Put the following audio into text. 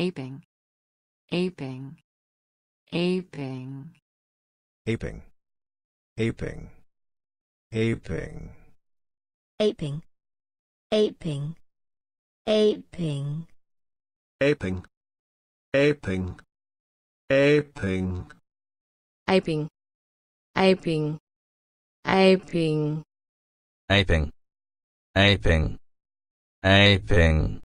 aping aping aping aping aping aping aping aping aping aping aping aping aping aping aping aping aping aping